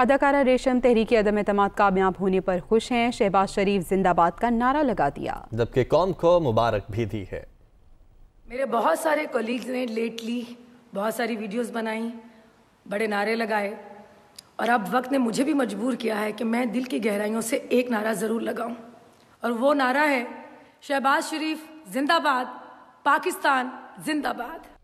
अदाकारा रेशम तहरीकी अदम अतमाद कामयाब होने पर खुश हैं शहबाज शरीफ जिंदाबाद का नारा लगा दिया जबकि कौम को मुबारक भी दी है मेरे बहुत सारे कोलीग्स ने लेटली बहुत सारी वीडियोस बनाई बड़े नारे लगाए और अब वक्त ने मुझे भी मजबूर किया है कि मैं दिल की गहराइयों से एक नारा ज़रूर लगाऊं और वो नारा है शहबाज शरीफ जिंदाबाद पाकिस्तान जिंदाबाद